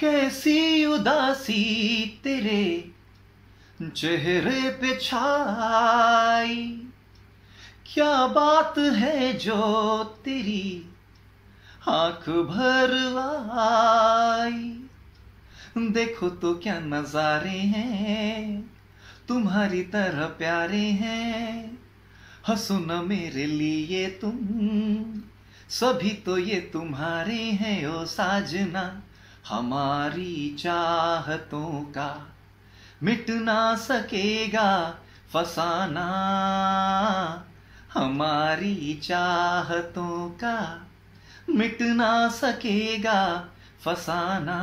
कैसी उदासी तेरे चेहरे पे छाई क्या बात है जो तेरी आंख भर आई देखो तो क्या नजारे हैं तुम्हारी तरह प्यारे हैं हंसो न मेरे लिए तुम सभी तो ये तुम्हारे हैं ओ साजना हमारी चाहतों का मिट ना सकेगा फसाना हमारी चाहतों का मिट ना सकेगा फसाना